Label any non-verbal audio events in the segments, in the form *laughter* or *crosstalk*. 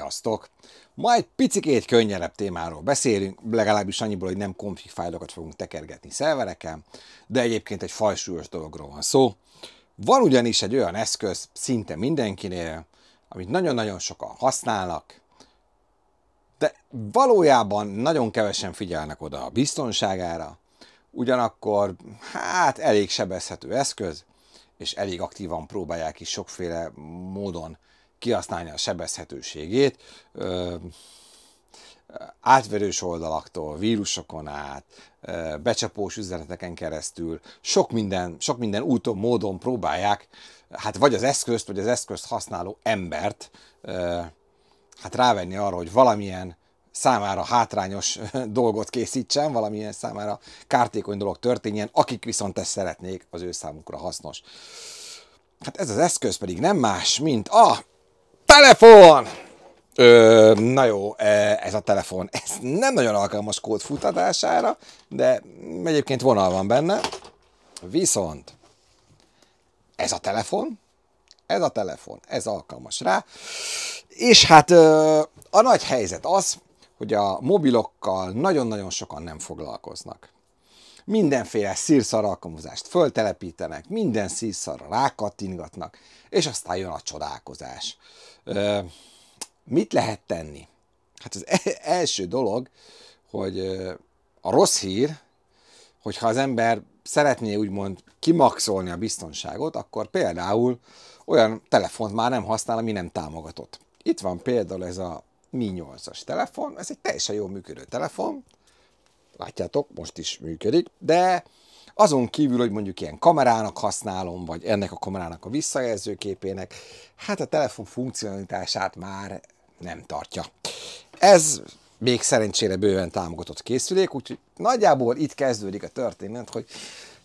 Sziasztok! Ma egy picit könnyebb témáról beszélünk, legalábbis annyiból, hogy nem config fájlokat fogunk tekergetni szervereken, de egyébként egy fajsúlyos dologról van szó. Van ugyanis egy olyan eszköz szinte mindenkinél, amit nagyon-nagyon sokan használnak, de valójában nagyon kevesen figyelnek oda a biztonságára, ugyanakkor hát elég sebezhető eszköz, és elég aktívan próbálják is sokféle módon kihasználni a sebezhetőségét, átverős oldalaktól, vírusokon át, becsapós üzeneteken keresztül, sok minden, sok minden úton, módon próbálják, hát vagy az eszközt, vagy az eszközt használó embert hát rávenni arra, hogy valamilyen számára hátrányos *laughs* dolgot készítsen, valamilyen számára kártékony dolog történjen, akik viszont ezt szeretnék, az ő számukra hasznos. Hát ez az eszköz pedig nem más, mint a telefon! Ö, na jó, ez a telefon. Ez nem nagyon alkalmas kód futatására, de egyébként vonal van benne. Viszont ez a telefon, ez a telefon, ez alkalmas rá. És hát a nagy helyzet az, hogy a mobilokkal nagyon-nagyon sokan nem foglalkoznak mindenféle alkalmazást föltelepítenek, minden szírszarra rákattingatnak, és aztán jön a csodálkozás. Ö, mit lehet tenni? Hát az e-, első dolog, hogy a rossz hír, hogyha az ember szeretné úgymond kimaxolni a biztonságot, akkor például olyan telefont már nem használ, ami nem támogatott. Itt van például ez a Mi 8-as telefon, ez egy teljesen jól működő telefon, Látjátok, most is működik, de azon kívül, hogy mondjuk ilyen kamerának használom, vagy ennek a kamerának a visszajelzőképének, hát a telefon funkcionalitását már nem tartja. Ez még szerencsére bőven támogatott készülék, úgyhogy nagyjából itt kezdődik a történet, hogy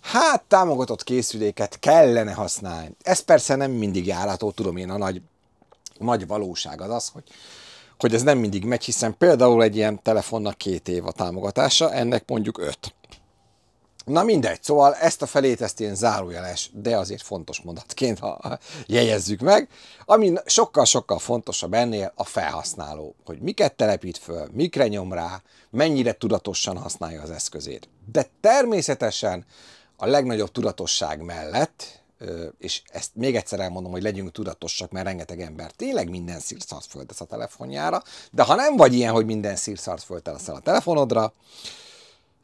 hát támogatott készüléket kellene használni. Ez persze nem mindig járható, tudom én, a nagy, a nagy valóság az az, hogy hogy ez nem mindig megy, hiszen például egy ilyen telefonnak két év a támogatása, ennek mondjuk öt. Na mindegy, szóval ezt a felét ezt ilyen zárójeles, de azért fontos mondatként ha jegyezzük meg, ami sokkal-sokkal fontosabb ennél a felhasználó, hogy miket telepít föl, mikre nyom rá, mennyire tudatosan használja az eszközét. De természetesen a legnagyobb tudatosság mellett és ezt még egyszer elmondom, hogy legyünk tudatosak, mert rengeteg ember tényleg minden szírszart föltesz a telefonjára, de ha nem vagy ilyen, hogy minden szírszart föltesz a telefonodra,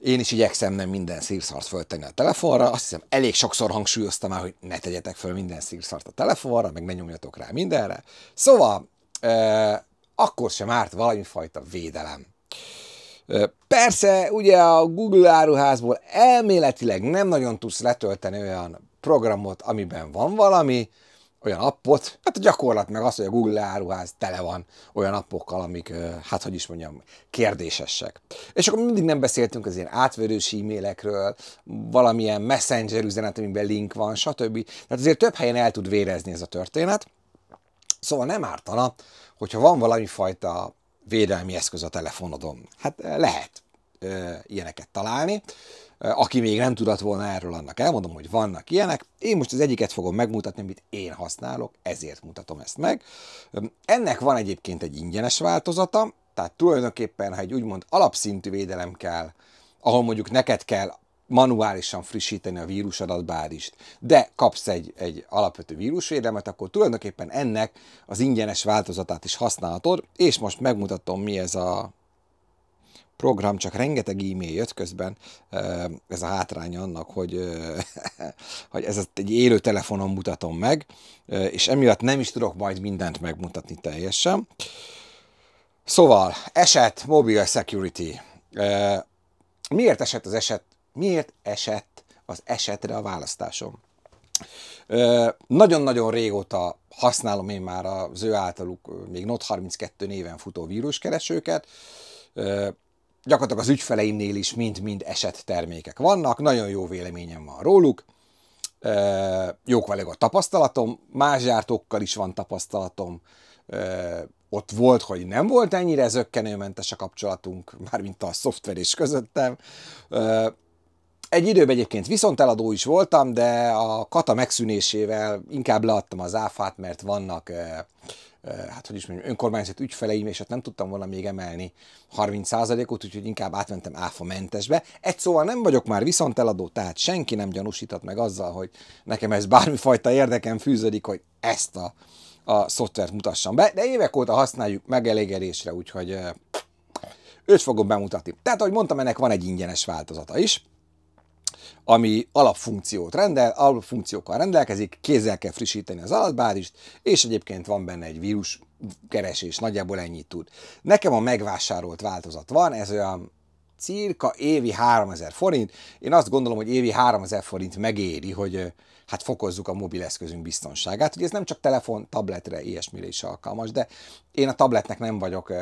én is igyekszem nem minden szírszart föltenni a telefonra, azt hiszem elég sokszor hangsúlyoztam már, hogy ne tegyetek föl minden szírszart a telefonra, meg ne nyomjatok rá mindenre. Szóval, e, akkor sem árt valami fajta védelem. Persze, ugye a Google áruházból elméletileg nem nagyon tudsz letölteni olyan programot, amiben van valami, olyan appot, hát a gyakorlat meg az, hogy a Google áruház tele van olyan appokkal, amik, hát hogy is mondjam, kérdésesek. És akkor mindig nem beszéltünk az ilyen átverős e-mailekről, valamilyen messenger üzenet, amiben link van, stb. Tehát azért több helyen el tud vérezni ez a történet, szóval nem ártana, hogyha van valami fajta védelmi eszköz a telefonodon. Hát lehet ilyeneket találni. Eh, aki még nem tudott volna erről, annak elmondom, hogy vannak ilyenek. Én most az egyiket fogom megmutatni, amit én használok, ezért mutatom ezt meg. Ennek van egyébként egy ingyenes változata, tehát tulajdonképpen, ha egy úgymond alapszintű védelem kell, ahol mondjuk neked kell manuálisan frissíteni a vírus adatbázist, de kapsz egy, egy alapvető vírusvédelmet, akkor tulajdonképpen ennek az ingyenes változatát is használhatod, és most megmutatom, mi ez a program, csak rengeteg e-mail jött közben, ez a hátránya annak, hogy, *laughs* hogy ez egy élő telefonon mutatom meg, és emiatt nem is tudok majd mindent megmutatni teljesen. Szóval, eset, mobile security. Miért esett az eset? Miért esett az esetre a választásom? Nagyon-nagyon régóta használom én már az ő általuk még Not32 néven futó víruskeresőket gyakorlatilag az ügyfeleimnél is mind-mind esett termékek vannak, nagyon jó véleményem van róluk, jók vagyok a tapasztalatom, más gyártókkal is van tapasztalatom, ott volt, hogy nem volt ennyire zöggenőmentes a kapcsolatunk, *laughs* mármint a szoftver és közöttem. Egy időben egyébként viszont eladó is voltam, de a kata megszűnésével inkább leadtam az áfát, mert vannak hát hogy is mondjam, önkormányzat ügyfeleim, és hát nem tudtam volna még emelni 30%-ot, úgyhogy inkább átmentem áfa mentesbe. Egy szóval nem vagyok már viszont eladó, tehát senki nem gyanúsítat meg azzal, hogy nekem ez bármifajta érdekem fűződik, hogy ezt a, a szoftvert mutassam be, de évek óta használjuk megelégedésre, úgyhogy őt fogom bemutatni. Tehát, ahogy mondtam, ennek van egy ingyenes változata is, ami alapfunkciót rendel, alapfunkciókkal rendelkezik, kézzel kell frissíteni az adatbázist, és egyébként van benne egy vírus keresés, nagyjából ennyit tud. Nekem a megvásárolt változat van, ez olyan cirka évi 3000 forint. Én azt gondolom, hogy évi 3000 forint megéri, hogy hát fokozzuk a mobileszközünk biztonságát. Ugye ez nem csak telefon, tabletre, ilyesmire is alkalmas, de én a tabletnek nem vagyok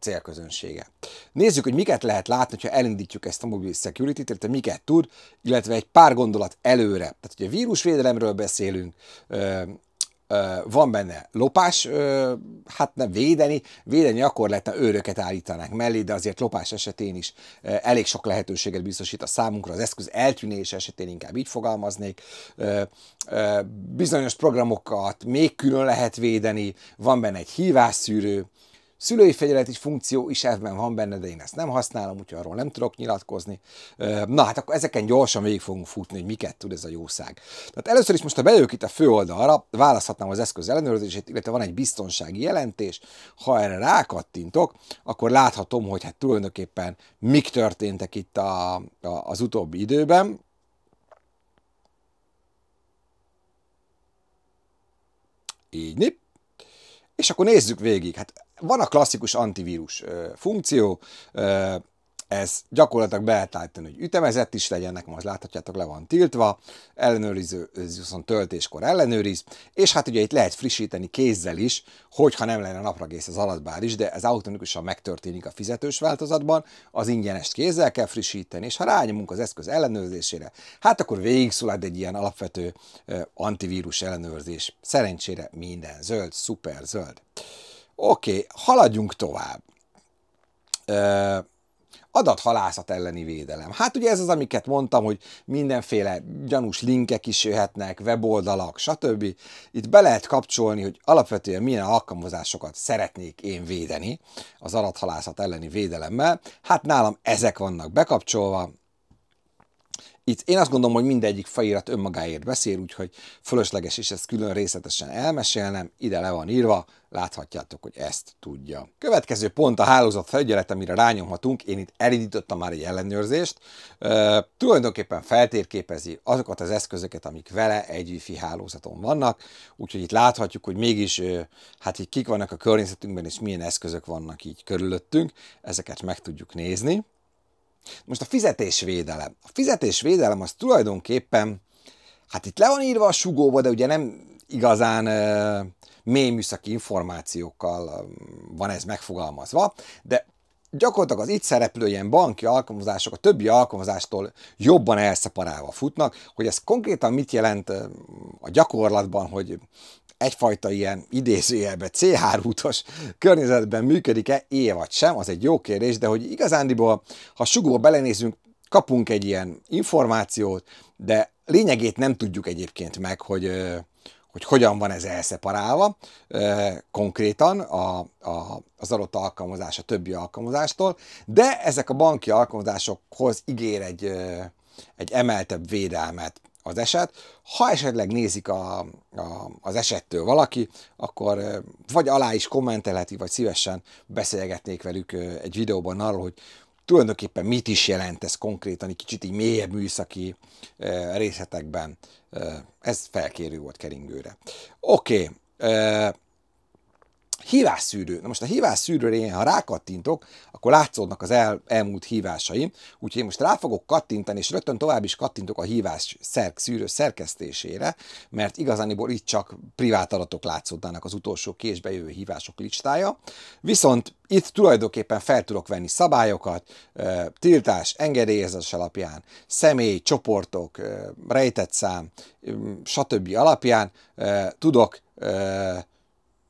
célközönsége. Nézzük, hogy miket lehet látni, ha elindítjuk ezt a mobil security tehát miket tud, illetve egy pár gondolat előre. Tehát a vírusvédelemről beszélünk, van benne lopás, hát nem védeni, védeni akkor lehetne őröket állítanák mellé, de azért lopás esetén is elég sok lehetőséget biztosít a számunkra, az eszköz eltűnése esetén inkább így fogalmaznék. Bizonyos programokat még külön lehet védeni, van benne egy hívásszűrő, Szülői is funkció is ebben van benne, de én ezt nem használom, úgyhogy arról nem tudok nyilatkozni. Na hát akkor ezeken gyorsan végig fogunk futni, hogy miket tud ez a jószág. Tehát először is most, ha bejövök itt a főoldalra, választhatnám az eszköz ellenőrzését, illetve van egy biztonsági jelentés. Ha erre rákattintok, akkor láthatom, hogy hát tulajdonképpen mik történtek itt a, a, az utóbbi időben. Így, nip. És akkor nézzük végig. Hát van a klasszikus antivírus funkció, ez gyakorlatilag be lehet állítani, hogy ütemezett is legyen, nekem az láthatjátok le van tiltva, ellenőriző, viszont töltéskor ellenőriz, és hát ugye itt lehet frissíteni kézzel is, hogyha nem lenne napragész az alatbár is, de ez automatikusan megtörténik a fizetős változatban, az ingyenest kézzel kell frissíteni, és ha rányomunk az eszköz ellenőrzésére, hát akkor végig szulad egy ilyen alapvető antivírus ellenőrzés. Szerencsére minden zöld, szuper zöld. Oké, okay, haladjunk tovább. Ö, adathalászat elleni védelem. Hát ugye ez az, amiket mondtam, hogy mindenféle gyanús linkek is jöhetnek, weboldalak, stb. Itt be lehet kapcsolni, hogy alapvetően milyen alkalmazásokat szeretnék én védeni az adathalászat elleni védelemmel. Hát nálam ezek vannak bekapcsolva, itt én azt gondolom, hogy mindegyik felirat önmagáért beszél, úgyhogy fölösleges is ezt külön részletesen elmesélnem, ide le van írva, láthatjátok, hogy ezt tudja. Következő pont a hálózat felügyelet, amire rányomhatunk, én itt elindítottam már egy ellenőrzést, e, tulajdonképpen feltérképezi azokat az eszközöket, amik vele egy wifi hálózaton vannak, úgyhogy itt láthatjuk, hogy mégis hát így kik vannak a környezetünkben, és milyen eszközök vannak így körülöttünk, ezeket meg tudjuk nézni. Most a fizetésvédelem. A fizetésvédelem az tulajdonképpen, hát itt le van írva a sugóba, de ugye nem igazán uh, mély műszaki információkkal van ez megfogalmazva, de gyakorlatilag az itt szereplő ilyen banki alkalmazások a többi alkalmazástól jobban elszeparálva futnak, hogy ez konkrétan mit jelent a gyakorlatban, hogy egyfajta ilyen idézőjelbe C3 utas környezetben működik-e éve vagy sem, az egy jó kérdés, de hogy igazándiból, ha sugó belenézünk, kapunk egy ilyen információt, de lényegét nem tudjuk egyébként meg, hogy, hogy hogyan van ez elszeparálva konkrétan a, a, az adott alkalmazás a többi alkalmazástól, de ezek a banki alkalmazásokhoz ígér egy, egy emeltebb védelmet az eset. Ha esetleg nézik a, a, az esettől valaki, akkor vagy alá is kommentelheti, vagy szívesen beszélgetnék velük egy videóban arról, hogy tulajdonképpen mit is jelent ez konkrétan, egy kicsit így mélyebb műszaki részletekben. Ez felkérő volt keringőre. Oké, okay hívásszűrő. Na most a hívásszűrőre én, ha rákattintok, akkor látszódnak az el, elmúlt hívásaim, úgyhogy én most rá fogok kattintani, és rögtön tovább is kattintok a hívás szerk, szűrő szerkesztésére, mert igazániból itt csak privát adatok látszódnának az utolsó késbe jövő hívások listája. Viszont itt tulajdonképpen fel tudok venni szabályokat, tiltás, engedélyezés alapján, személy, csoportok, rejtett szám, stb. alapján tudok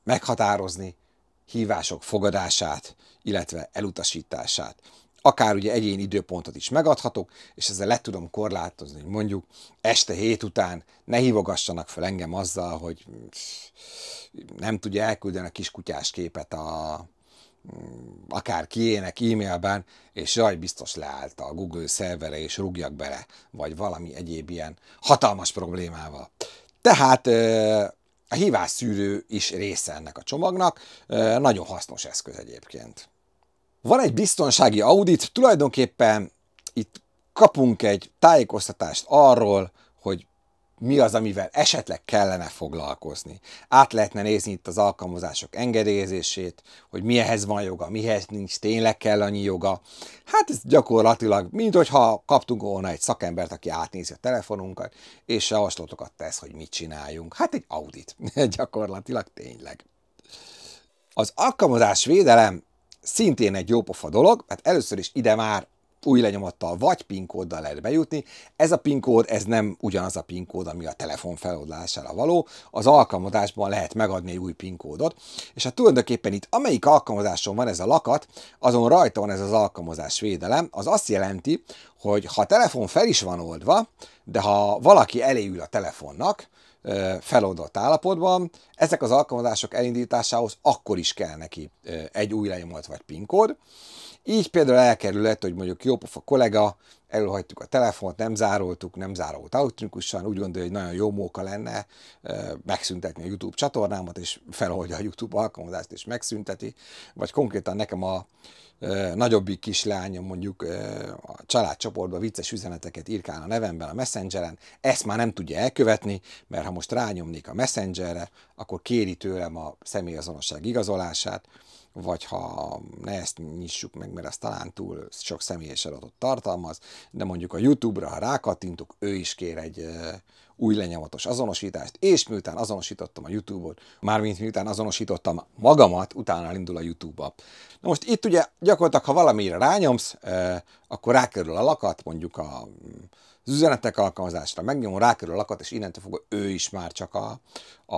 meghatározni hívások fogadását, illetve elutasítását. Akár ugye egyéni időpontot is megadhatok, és ezzel le tudom korlátozni, hogy mondjuk este hét után ne hívogassanak fel engem azzal, hogy nem tudja elküldeni a kiskutyás képet a akár kiének e-mailben, és jaj, biztos leállt a Google szervere, és rúgjak bele, vagy valami egyéb ilyen hatalmas problémával. Tehát a hívásszűrő is része ennek a csomagnak, nagyon hasznos eszköz egyébként. Van egy biztonsági audit, tulajdonképpen itt kapunk egy tájékoztatást arról, mi az, amivel esetleg kellene foglalkozni. Át lehetne nézni itt az alkalmazások engedélyezését, hogy mihez van joga, mihez nincs tényleg kell annyi joga. Hát ez gyakorlatilag, mint hogyha kaptunk volna egy szakembert, aki átnézi a telefonunkat, és javaslatokat tesz, hogy mit csináljunk. Hát egy audit, *laughs* gyakorlatilag tényleg. Az alkalmazás védelem szintén egy jópofa dolog, hát először is ide már új lenyomattal vagy PIN kóddal lehet bejutni. Ez a PIN kód, ez nem ugyanaz a PIN kód, ami a telefon feloldására való. Az alkalmazásban lehet megadni egy új PIN kódot, és hát tulajdonképpen itt amelyik alkalmazáson van ez a lakat, azon rajta van ez az alkalmazás védelem, az azt jelenti, hogy ha a telefon fel is van oldva, de ha valaki eléül a telefonnak, feloldott állapotban. Ezek az alkalmazások elindításához akkor is kell neki egy új lenyomat vagy PIN kód. Így például elkerülhet, hogy mondjuk jópofa kollega, elhagytuk a telefont, nem zároltuk, nem zárolt elektronikusan, úgy gondolja, hogy nagyon jó móka lenne megszüntetni a YouTube csatornámat, és feloldja a YouTube alkalmazást, és megszünteti, vagy konkrétan nekem a nagyobbik kislányom mondjuk a családcsoportban vicces üzeneteket írkál a nevemben a Messengeren, ezt már nem tudja elkövetni, mert ha most rányomnék a Messengerre, akkor kéri tőlem a személyazonosság igazolását, vagy ha ne ezt nyissuk meg, mert az talán túl sok személyes adatot tartalmaz, de mondjuk a YouTube-ra, ha rákattintok, ő is kér egy új lenyomatos azonosítást, és miután azonosítottam a YouTube-ot, mármint miután azonosítottam magamat, utána indul a YouTube-ba. Na most itt ugye gyakorlatilag, ha valamire rányomsz, akkor rákerül a lakat, mondjuk a az üzenetek alkalmazásra megnyom rákerül a lakat, és innentől fogva ő is már csak a, a,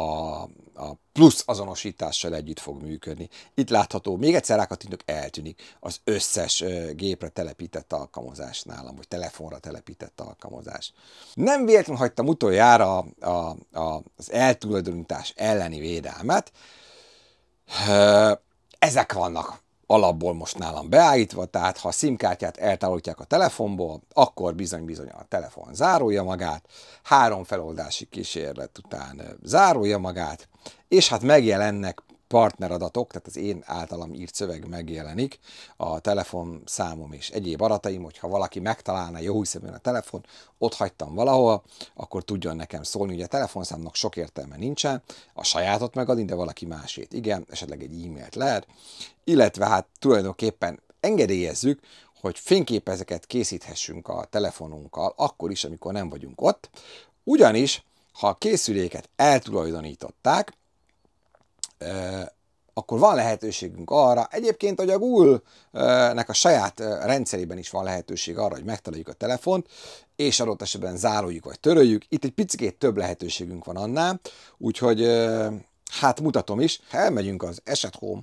a plusz azonosítással együtt fog működni. Itt látható, még egyszer rákatintok, eltűnik az összes gépre telepített alkalmazás nálam, vagy telefonra telepített alkalmazás. Nem véletlenül hagytam utoljára a, a, a, az eltulajdonítás elleni védelmet. Ezek vannak alapból most nálam beállítva, tehát ha a SIM-kártyát eltávolítják a telefonból, akkor bizony-bizony a telefon zárója magát, három feloldási kísérlet után zárója magát, és hát megjelennek partneradatok, tehát az én általam írt szöveg megjelenik, a telefonszámom és egyéb adataim, hogyha valaki megtalálna jó hiszeműen a telefon, ott hagytam valahol, akkor tudjon nekem szólni. Ugye a telefonszámnak sok értelme nincsen, a sajátot megadni, de valaki másét igen, esetleg egy e-mailt lehet, illetve hát tulajdonképpen engedélyezzük, hogy fényképezeket készíthessünk a telefonunkkal, akkor is, amikor nem vagyunk ott, ugyanis ha a készüléket eltulajdonították, akkor van lehetőségünk arra, egyébként, hogy a Google-nek a saját rendszerében is van lehetőség arra, hogy megtaláljuk a telefont, és adott esetben záruljuk vagy töröljük. Itt egy picit több lehetőségünk van annál, úgyhogy hát mutatom is, elmegyünk az Eset Home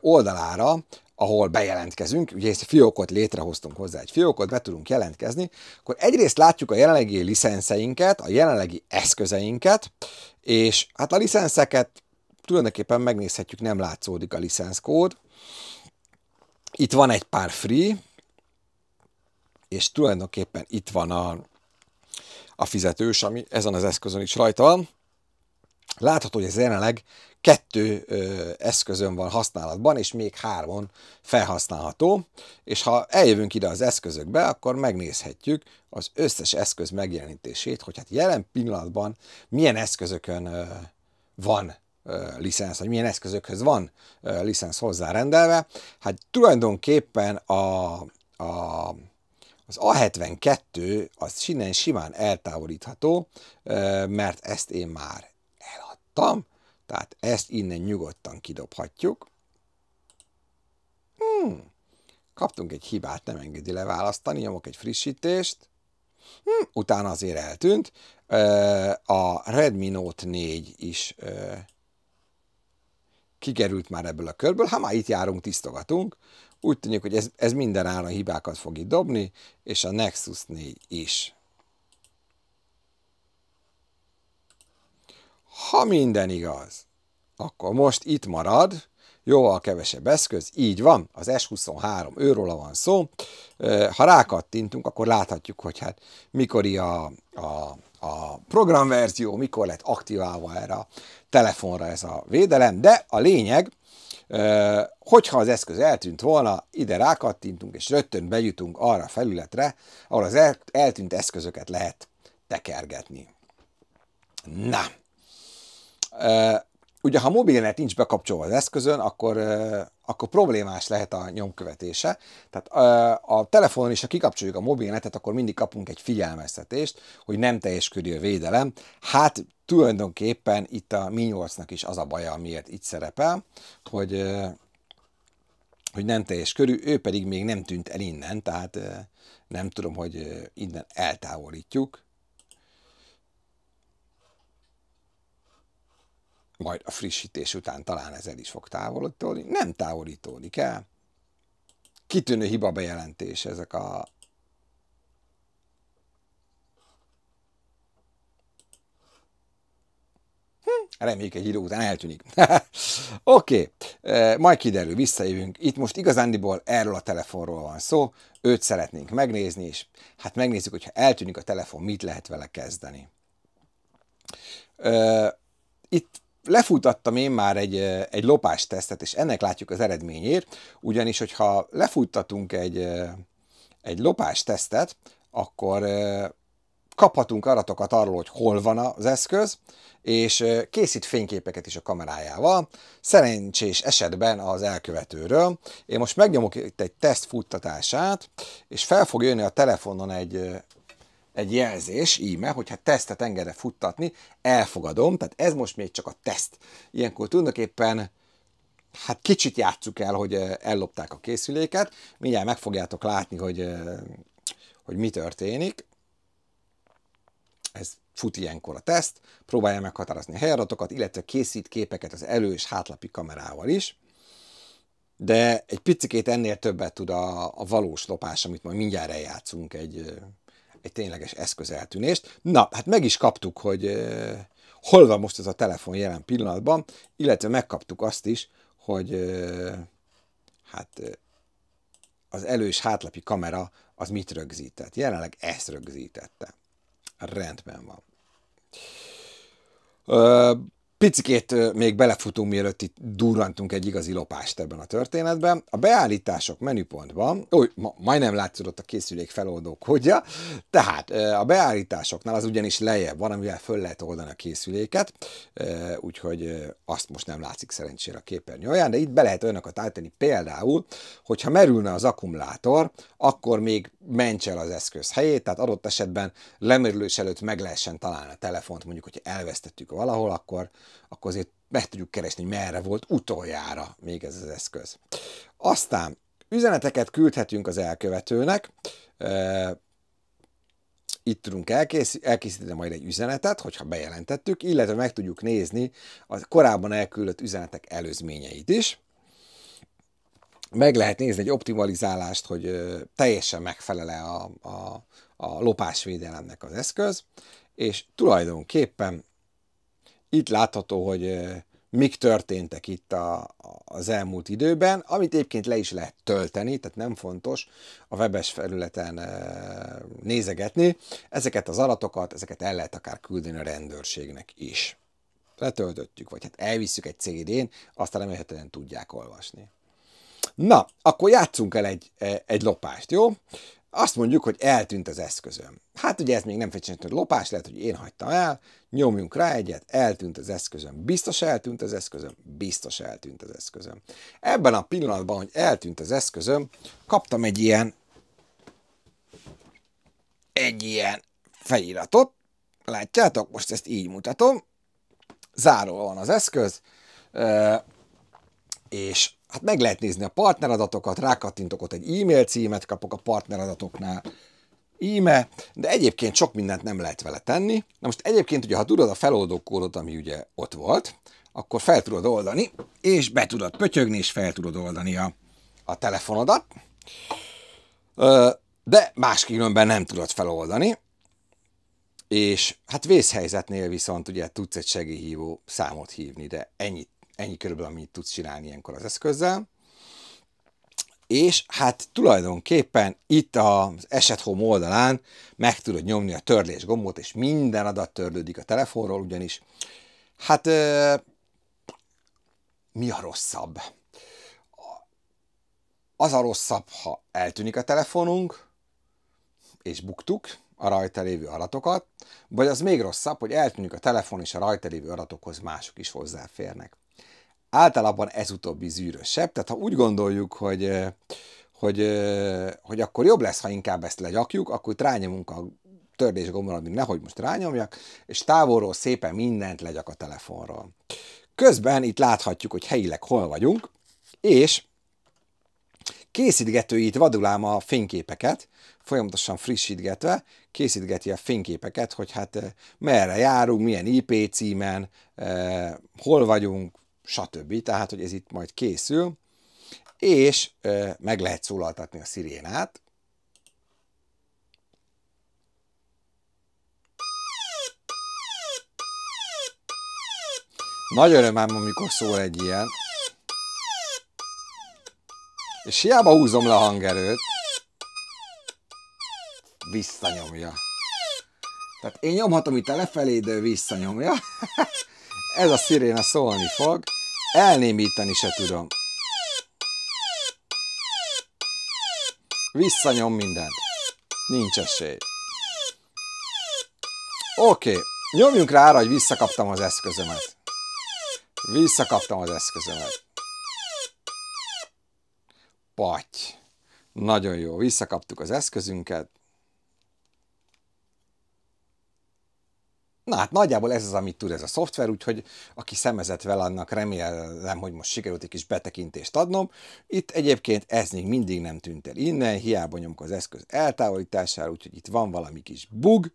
oldalára, ahol bejelentkezünk, ugye ezt a fiókot létrehoztunk hozzá, egy fiókot, be tudunk jelentkezni, akkor egyrészt látjuk a jelenlegi licenszeinket, a jelenlegi eszközeinket, és hát a licenszeket tulajdonképpen megnézhetjük, nem látszódik a licenszkód. Itt van egy pár free, és tulajdonképpen itt van a, a fizetős, ami ezen az eszközön is rajta van. Látható, hogy ez jelenleg kettő ö, eszközön van használatban, és még hármon felhasználható, és ha eljövünk ide az eszközökbe, akkor megnézhetjük az összes eszköz megjelenítését, hogy hát jelen pillanatban milyen eszközökön ö, van licensz, hogy milyen eszközökhöz van licensz hozzárendelve. Hát tulajdonképpen a, a, az A72 az sinen simán eltávolítható, mert ezt én már eladtam, tehát ezt innen nyugodtan kidobhatjuk. Hmm. Kaptunk egy hibát, nem engedi leválasztani, nyomok egy frissítést. Hmm. Utána azért eltűnt. A Redmi Note 4 is kikerült már ebből a körből, ha már itt járunk, tisztogatunk, úgy tűnik, hogy ez, ez minden áron hibákat fog itt dobni, és a Nexus 4 is. Ha minden igaz, akkor most itt marad, jóval kevesebb eszköz, így van, az S23, őróla van szó. Ha rákattintunk, akkor láthatjuk, hogy hát mikori a, a a programverzió, mikor lett aktiválva erre a telefonra ez a védelem, de a lényeg, hogyha az eszköz eltűnt volna, ide rákattintunk, és rögtön bejutunk arra a felületre, ahol az eltűnt eszközöket lehet tekergetni. Na, Ugye, ha mobilnet nincs bekapcsolva az eszközön, akkor, akkor problémás lehet a nyomkövetése. Tehát a telefonon is, ha kikapcsoljuk a mobilnetet, akkor mindig kapunk egy figyelmeztetést, hogy nem teljes körű a védelem. Hát tulajdonképpen itt a Mi 8-nak is az a baja, amiért itt szerepel, hogy, hogy nem teljes körű, ő pedig még nem tűnt el innen, tehát nem tudom, hogy innen eltávolítjuk majd a frissítés után talán ez el is fog távolítódni. Nem távolítódik el. Kitűnő hiba bejelentés ezek a hm, Reméljük egy idő után eltűnik. *laughs* Oké, okay. majd kiderül, visszajövünk. Itt most igazándiból erről a telefonról van szó, őt szeretnénk megnézni, és hát megnézzük, hogyha eltűnik a telefon, mit lehet vele kezdeni. Itt lefutattam én már egy, egy lopás tesztet, és ennek látjuk az eredményét, ugyanis, hogyha lefuttatunk egy, egy lopás tesztet, akkor kaphatunk aratokat arról, hogy hol van az eszköz, és készít fényképeket is a kamerájával, szerencsés esetben az elkövetőről. Én most megnyomok itt egy teszt futtatását, és fel fog jönni a telefonon egy egy jelzés, íme, hogyha hát tesztet engedek futtatni, elfogadom, tehát ez most még csak a teszt. Ilyenkor tulajdonképpen hát kicsit játsszuk el, hogy eh, ellopták a készüléket, mindjárt meg fogjátok látni, hogy, eh, hogy mi történik. Ez fut ilyenkor a teszt, próbálja meghatározni a helyadatokat, illetve készít képeket az elő- és hátlapi kamerával is de egy picikét ennél többet tud a, a valós lopás, amit majd mindjárt eljátszunk egy, eh, egy tényleges eszközeltűnést. Na, hát meg is kaptuk, hogy hol van most ez a telefon jelen pillanatban, illetve megkaptuk azt is, hogy hát az elős hátlapi kamera az mit rögzített. Jelenleg ezt rögzítette. Rendben van. Picikét még belefutunk, mielőtt itt durrantunk egy igazi lopást ebben a történetben. A beállítások menüpontban, új, ma, majdnem látszódott a készülék feloldók hogyja, tehát a beállításoknál az ugyanis lejjebb van, amivel föl lehet oldani a készüléket, úgyhogy azt most nem látszik szerencsére a olyan, de itt be lehet önöket állítani például, hogyha merülne az akkumulátor, akkor még ments el az eszköz helyét, tehát adott esetben lemerülés előtt meg lehessen találni a telefont, mondjuk, hogy elvesztettük valahol, akkor akkor azért meg tudjuk keresni, hogy merre volt utoljára még ez az eszköz. Aztán üzeneteket küldhetünk az elkövetőnek, itt tudunk elkész, elkészíteni majd egy üzenetet, hogyha bejelentettük, illetve meg tudjuk nézni a korábban elküldött üzenetek előzményeit is. Meg lehet nézni egy optimalizálást, hogy teljesen megfelele a, a, a lopásvédelemnek az eszköz, és tulajdonképpen itt látható, hogy mik történtek itt a, az elmúlt időben, amit egyébként le is lehet tölteni, tehát nem fontos a webes felületen nézegetni. Ezeket az adatokat, ezeket el lehet akár küldeni a rendőrségnek is. Letöltöttük, vagy hát elviszük egy CD-n, aztán remélhetően tudják olvasni. Na, akkor játszunk el egy, e, egy lopást, jó? azt mondjuk, hogy eltűnt az eszközöm. Hát ugye ez még nem hogy lopás, lehet, hogy én hagytam el, nyomjunk rá egyet, eltűnt az eszközöm. Biztos eltűnt az eszközöm? Biztos eltűnt az eszközöm. Ebben a pillanatban, hogy eltűnt az eszközöm, kaptam egy ilyen egy ilyen feliratot, látjátok, most ezt így mutatom, záró van az eszköz, és hát meg lehet nézni a partneradatokat, rákattintok ott egy e-mail címet, kapok a partneradatoknál íme, de egyébként sok mindent nem lehet vele tenni. Na most egyébként ugye, ha tudod a feloldó kódot, ami ugye ott volt, akkor fel tudod oldani, és be tudod pötyögni, és fel tudod oldani a, a telefonodat, de máskülönben nem tudod feloldani, és hát vészhelyzetnél viszont ugye tudsz egy segélyhívó számot hívni, de ennyit ennyi körülbelül, amit tudsz csinálni ilyenkor az eszközzel. És hát tulajdonképpen itt az Eset Home oldalán meg tudod nyomni a törlés gombot, és minden adat törlődik a telefonról, ugyanis hát mi a rosszabb? Az a rosszabb, ha eltűnik a telefonunk, és buktuk a rajta lévő adatokat, vagy az még rosszabb, hogy eltűnik a telefon, és a rajta lévő adatokhoz mások is hozzáférnek. Általában ez utóbbi zűrösebb, tehát ha úgy gondoljuk, hogy, eh, hogy, eh, hogy akkor jobb lesz, ha inkább ezt legyakjuk, akkor rányomunk a törlés gombra, még nehogy most rányomjak, és távolról szépen mindent legyak a telefonról. Közben itt láthatjuk, hogy helyileg hol vagyunk, és készítgető itt vadulám a fényképeket, folyamatosan frissítgetve, készítgeti a fényképeket, hogy hát eh, merre járunk, milyen IP címen, hol vagyunk, stb. Tehát, hogy ez itt majd készül, és meg lehet szólaltatni a szirénát, Nagy örömám, amikor szól egy ilyen. És hiába húzom le a hangerőt, visszanyomja. Tehát én nyomhatom itt a lefelé, de ő visszanyomja. *laughs* Ez a sziréna szólni fog. Elnémítani se tudom. Visszanyom mindent. Nincs esély. Oké, okay. nyomjunk rá arra, hogy visszakaptam az eszközömet. Visszakaptam az eszközömet. Paty. Nagyon jó, visszakaptuk az eszközünket. Na hát nagyjából ez az, amit tud ez a szoftver, úgyhogy aki szemezett vele, annak remélem, hogy most sikerült egy kis betekintést adnom. Itt egyébként ez még mindig nem tűnt el innen, hiába nyomok az eszköz eltávolítására, úgyhogy itt van valami kis bug,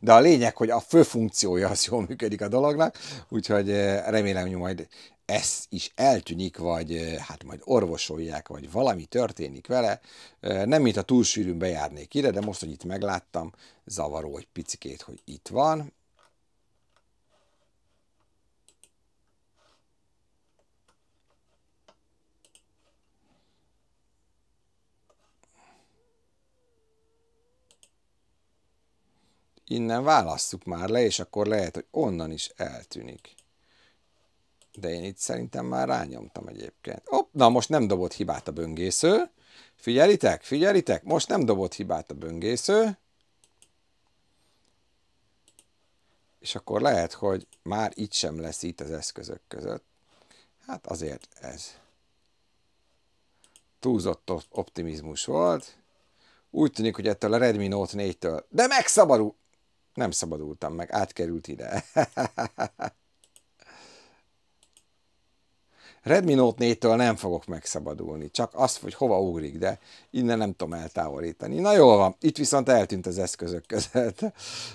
de a lényeg, hogy a fő funkciója az jól működik a dolognak, úgyhogy remélem, hogy majd ez is eltűnik, vagy hát majd orvosolják, vagy valami történik vele. Nem, mint a túlsűrűn bejárnék ide, de most, hogy itt megláttam, zavaró egy picikét, hogy itt van. Innen válasszuk már le, és akkor lehet, hogy onnan is eltűnik. De én itt szerintem már rányomtam egyébként. Op, na most nem dobott hibát a böngésző. Figyelitek, figyelitek, most nem dobott hibát a böngésző. És akkor lehet, hogy már itt sem lesz itt az eszközök között. Hát azért ez túlzott optimizmus volt. Úgy tűnik, hogy ettől a Redmi Note 4-től, de megszabadul! Nem szabadultam meg, átkerült ide. *laughs* Redmi Note 4-től nem fogok megszabadulni, csak azt, hogy hova ugrik, de innen nem tudom eltávolítani. Na jól van, itt viszont eltűnt az eszközök között. *laughs*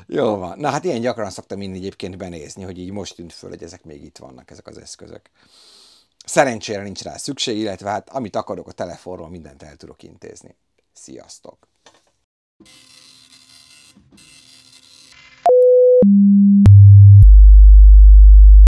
Jó van. Na hát ilyen gyakran szoktam mindig egyébként benézni, hogy így most tűnt föl, hogy ezek még itt vannak, ezek az eszközök. Szerencsére nincs rá szükség, illetve hát amit akarok a telefonról, mindent el tudok intézni. Sziasztok!